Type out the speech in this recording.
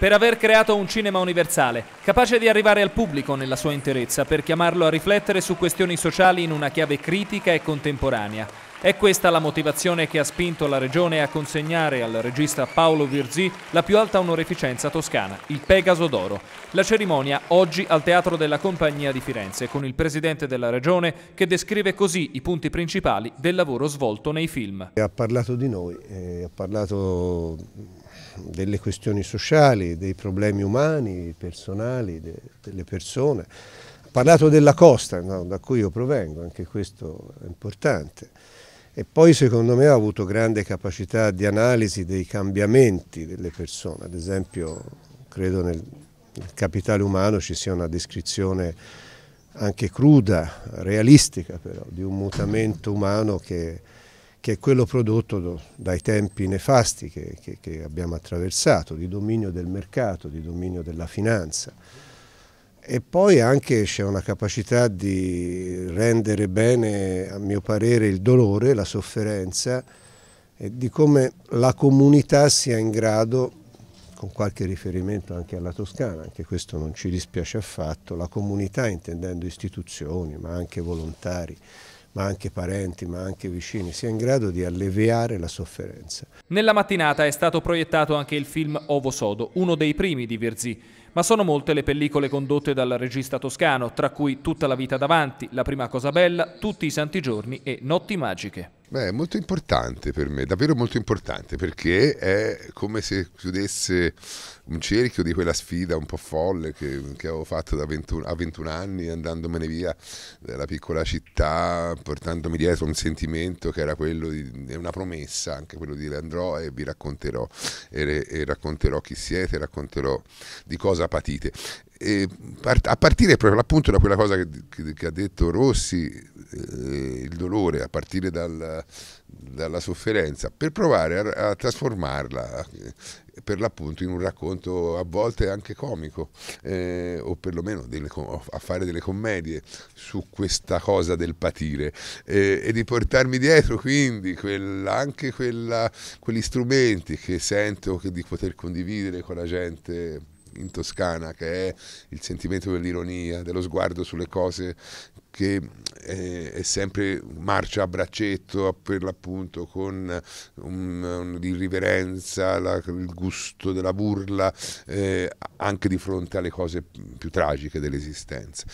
per aver creato un cinema universale, capace di arrivare al pubblico nella sua interezza, per chiamarlo a riflettere su questioni sociali in una chiave critica e contemporanea. È questa la motivazione che ha spinto la Regione a consegnare al regista Paolo Virzì la più alta onorificenza toscana, il Pegaso d'Oro. La cerimonia oggi al Teatro della Compagnia di Firenze con il Presidente della Regione che descrive così i punti principali del lavoro svolto nei film. Ha parlato di noi, eh, ha parlato delle questioni sociali, dei problemi umani, personali, de, delle persone. Ha parlato della costa no, da cui io provengo, anche questo è importante e poi secondo me ha avuto grande capacità di analisi dei cambiamenti delle persone, ad esempio credo nel, nel capitale umano ci sia una descrizione anche cruda, realistica però, di un mutamento umano che, che è quello prodotto dai tempi nefasti che, che, che abbiamo attraversato, di dominio del mercato, di dominio della finanza e poi anche c'è una capacità di rendere bene, a mio parere, il dolore, la sofferenza e di come la comunità sia in grado, con qualche riferimento anche alla Toscana, anche questo non ci dispiace affatto, la comunità intendendo istituzioni ma anche volontari, ma anche parenti, ma anche vicini, sia in grado di alleviare la sofferenza. Nella mattinata è stato proiettato anche il film Ovo Sodo, uno dei primi di Virzì, ma sono molte le pellicole condotte dal regista toscano, tra cui Tutta la vita davanti, La prima cosa bella, Tutti i santi giorni e Notti magiche. Beh, è molto importante per me, davvero molto importante, perché è come se chiudesse un cerchio di quella sfida un po' folle che, che avevo fatto 21, a 21 anni, andandomene via dalla piccola città, portandomi dietro un sentimento che era quello di una promessa, anche quello di dire andrò e vi racconterò, e, e racconterò chi siete, racconterò di cosa patite. E a partire proprio appunto da quella cosa che, che, che ha detto Rossi, eh, il dolore, a partire dal, dalla sofferenza, per provare a, a trasformarla eh, per l'appunto in un racconto a volte anche comico, eh, o perlomeno delle, a fare delle commedie su questa cosa del patire eh, e di portarmi dietro quindi quella, anche quella, quegli strumenti che sento che di poter condividere con la gente in Toscana, che è il sentimento dell'ironia, dello sguardo sulle cose che è, eh, è sempre marcia a braccetto per l'appunto con l'irriverenza, il gusto della burla eh, anche di fronte alle cose più tragiche dell'esistenza.